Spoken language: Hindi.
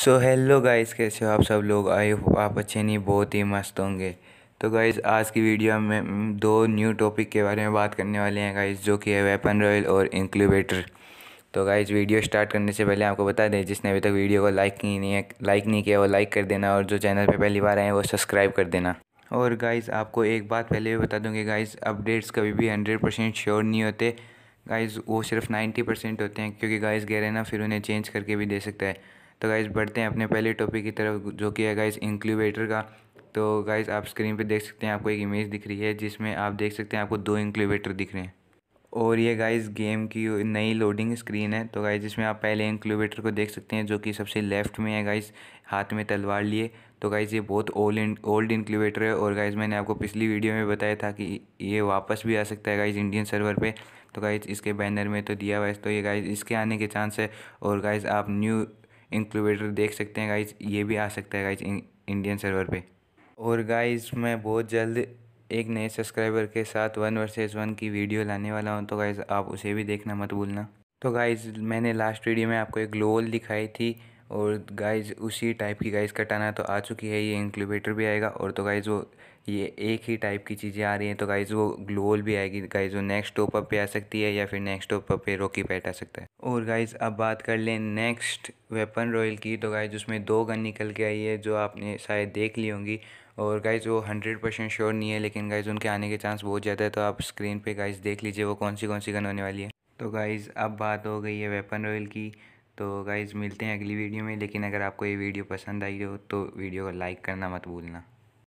सो हेलो गाइस कैसे हो आप सब लोग आए आप अच्छे नहीं बहुत ही मस्त होंगे तो गाइस आज की वीडियो में mm, दो न्यू टॉपिक के बारे में बात करने वाले हैं गाइस जो कि है वेपन रॉयल और इंक्यूबेटर तो गाइस वीडियो स्टार्ट करने से पहले आपको बता दें जिसने अभी तक वीडियो को लाइक की नहीं है लाइक नहीं किया वो लाइक कर देना और जो चैनल पर पहली बार आए हैं वो सब्सक्राइब कर देना और गाइस आपको एक बात पहले भी बता दूँगी गाइस अपडेट्स कभी भी हंड्रेड परसेंट श्योर नहीं होते गाइज़ वो सिर्फ नाइन्टी परसेंट होते हैं क्योंकि गाइज गहरे ना फिर उन्हें चेंज करके भी दे सकता है तो गाइज़ बढ़ते हैं अपने पहले टॉपिक की तरफ जो कि है गाइज़ इंक्यूबेटर का तो गाइज़ आप स्क्रीन पे देख सकते हैं आपको एक इमेज दिख रही है जिसमें आप देख सकते हैं आपको दो इंक्यूबेटर दिख रहे हैं और ये गाइस गेम की नई लोडिंग स्क्रीन है तो गाइस इसमें आप पहले इंक्लूबेटर को देख सकते हैं जो कि सबसे लेफ्ट में है गाइस हाथ में तलवार लिए तो गाइस ये बहुत ओल्ड ओल्ड इंक्लूबेटर है और गाइस मैंने आपको पिछली वीडियो में बताया था कि ये वापस भी आ सकता है गाइस इंडियन सर्वर पे तो गाइस इसके बैनर में तो दिया हुआ है तो ये गाइस इसके आने के चांस है और गाइस आप न्यू इंक्लूबेटर देख सकते हैं गाइज ये भी आ सकता है गाइज इंडियन सर्वर पे और गाइज मैं बहुत जल्द एक नए सब्सक्राइबर के साथ वन वर्सेस वन की वीडियो लाने वाला हूँ तो गाइज़ आप उसे भी देखना मत भूलना तो गाइज़ मैंने लास्ट वीडियो में आपको एक ग्लोअल दिखाई थी और गाइज उसी टाइप की गाइज कटाना तो आ चुकी है ये इंक्लूबेटर भी आएगा और तो गाइज वो ये एक ही टाइप की चीज़ें आ रही हैं तो गाइज वो ग्लोल भी आएगी गाइज वो नेक्स्ट टॉप अप पे आ सकती है या फिर नेक्स्ट टॉप अप पे रोकी पैट आ सकता है और गाइज अब बात कर लें नेक्स्ट वेपन रॉयल की तो गाइज उसमें दो गन निकल के आई है जो आपने शायद देख ली होंगी और गाइज वो हंड्रेड परसेंट श्योर नहीं है लेकिन गाइज उनके आने के चांस बहुत ज़्यादा है तो आप स्क्रीन पर गाइज देख लीजिए वो कौन सी कौन सी गन होने वाली है तो गाइज़ अब बात हो गई है वेपन रॉयल की तो गाइज़ मिलते हैं अगली वीडियो में लेकिन अगर आपको ये वीडियो पसंद आई हो तो वीडियो को लाइक करना मत भूलना